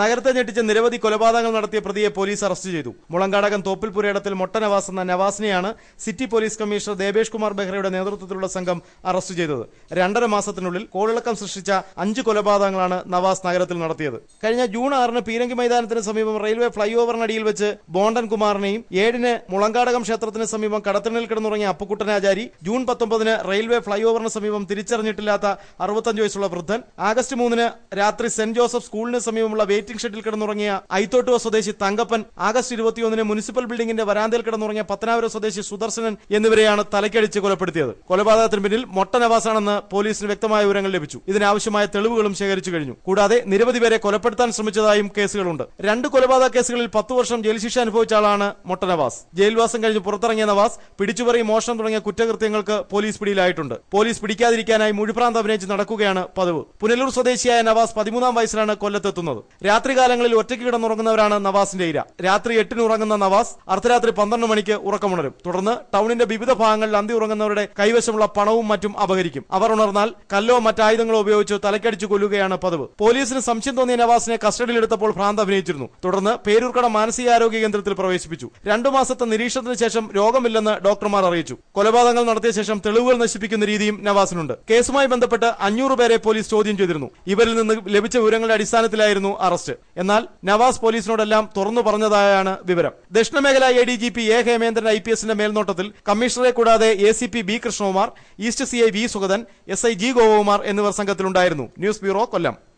നഗരത്തെ ഞെട്ടിച്ച് നിരവധി കൊലപാതകങ്ങൾ നടത്തിയ പ്രതിയെ പോലീസ് അറസ്റ്റ് ചെയ്തു മുളങ്കാടകം തോപ്പിൽപുരയിടത്തിൽ പുരയിടത്തിൽ മൊട്ടനവാസ് എന്ന നവാസിനെയാണ് city police commissioner Devesh Kumar ബെഹ്റയുടെ നേതൃത്വത്തിലുള്ള സംഘം അറസ്റ്റ് ചെയ്തത് രണ്ടര മാസത്തിനുള്ളിൽ കോളിളക്കം സൃഷ്ടിച്ച അഞ്ച് കൊലപാതകങ്ങളാണ് നവാസ് നഗരത്തിൽ നടത്തിയത് കഴിഞ്ഞ ജൂൺ ആറിന് പീരങ്കി മൈതാനത്തിന് സമീപം റെയിൽവേ ഫ്ളൈ ഓവറിനടിയിൽ വെച്ച് ബോണ്ടൻ കുമാറിനെയും ഏഴിന് മുളങ്കാടകം ക്ഷേത്രത്തിന് സമീപം കടത്തിണിൽ കിടന്നുറങ്ങിയ അപ്പുക്കുട്ടനാചാരി ജൂൺ പത്തൊമ്പതിന് റെയിൽവേ ഫ്ളൈ ഓവറിന് സമീപം തിരിച്ചറിഞ്ഞിട്ടില്ലാത്ത അറുപത്തഞ്ച് വയസ്സുള്ള വൃദ്ധൻ ആഗസ്റ്റ് മൂന്നിന് രാത്രി സെന്റ് ജോസഫ് സ്കൂളിന് സമീപമുള്ള വെയിറ്റ് വെയിറ്റിംഗ് ഷെഡിൽ കിടന്നുറങ്ങിയ ഐത്തോട്ടുവ സ്വദേശി തങ്കപ്പൻ ആഗസ്റ്റ് ഇരുപത്തിയൊന്നിന് മുനിസിപ്പൽ ബിൽഡിംഗിന്റെ വരാന്തയിൽ കിടന്നുറങ്ങിയ പത്തനാപുരം സ്വദേശി സുദർശനൻ എന്നിവരെയാണ് തലക്കടിച്ച് കൊലപ്പെടുത്തിയത് കൊലപാതകത്തിന് പിന്നിൽ മൊട്ട പോലീസിന് വ്യക്തമായ വിവരങ്ങൾ ലഭിച്ചു ഇതിനാവശ്യമായ തെളിവുകളും ശേഖരിച്ചു കഴിഞ്ഞു കൂടാതെ നിരവധി പേരെ കൊലപ്പെടുത്താൻ ശ്രമിച്ചതായും കേസുകളുണ്ട് രണ്ട് കൊലപാതക കേസുകളിൽ പത്ത് വർഷം ജയിൽ ശിക്ഷ അനുഭവിച്ച ആളാണ് മൊട്ട നവാസ് ജയിൽവാസം കഴിഞ്ഞ് പുറത്തിറങ്ങിയ നവാസ് പിടിച്ചുപറി മോഷണം തുടങ്ങിയ കുറ്റകൃത്യങ്ങൾക്ക് പോലീസ് പിടിയിലായിട്ടുണ്ട് പോലീസ് പിടിക്കാതിരിക്കാനായി മുഴുപ്രാന്ത് അഭിനയിച്ച് നടക്കുകയാണ് പതിവ് പുനലൂർ സ്വദേശിയായ നവാസ് പതിമൂന്നാം വയസ്സിലാണ് കൊല്ലത്തെത്തുന്നത് രാത്രികാലങ്ങളിൽ ഒറ്റയ്ക്ക് കിടന്നുറങ്ങുന്നവരാണ് നവാസിന്റെ ഇര രാത്രി എട്ടിന് ഉറങ്ങുന്ന നവാസ് അർദ്ധരാത്രി പന്ത്രണ്ട് മണിക്ക് ഉറക്കമുണരും തുടർന്ന് ടൗണിന്റെ വിവിധ ഭാഗങ്ങളിൽ അന്തി ഉറങ്ങുന്നവരുടെ കൈവശമുള്ള പണവും മറ്റും അപഹരിക്കും അവർ ഉണർന്നാൽ കല്ലോ മറ്റായുധങ്ങളോ ഉപയോഗിച്ച് തലക്കടിച്ചു കൊല്ലുകയാണ് പതിവ് പോലീസിന് സംശയം തോന്നിയ നവാസിനെ കസ്റ്റഡിയിലെടുത്തപ്പോൾ ഭ്രാന്ത് അഭിനയിച്ചിരുന്നു തുടർന്ന് പേരൂർക്കട മാനസികാരോഗ്യ കേന്ദ്രത്തിൽ പ്രവേശിപ്പിച്ചു രണ്ടു മാസത്തെ നിരീക്ഷണത്തിന് ശേഷം രോഗമില്ലെന്ന് ഡോക്ടർമാർ അറിയിച്ചു കൊലപാതകങ്ങൾ നടത്തിയ ശേഷം തെളിവുകൾ നശിപ്പിക്കുന്ന രീതിയും നവാസിനുണ്ട് കേസുമായി ബന്ധപ്പെട്ട് അഞ്ഞൂറ് പേരെ പോലീസ് ചോദ്യം ചെയ്തിരുന്നു ഇവരിൽ നിന്ന് ലഭിച്ച വിവരങ്ങളുടെ അടിസ്ഥാനത്തിലായിരുന്നു അറസ്റ്റ് അറസ്റ്റ് എന്നാൽ നവാസ് പോലീസിനോടെല്ലാം തുറന്നു പറഞ്ഞതായാണ് വിവരം ദക്ഷിണ മേഖല A D G P A Hemendran I P എസിന്റെ മേൽനോട്ടത്തിൽ കമ്മീഷണറെ കൂടാതെ A C P B Krishnakumar east C I V Sugathan S I G Gopakumar എന്നിവർ സംഘത്തിലുണ്ടായിരുന്നു ന്യൂസ് ബ്യൂറോ കൊല്ലം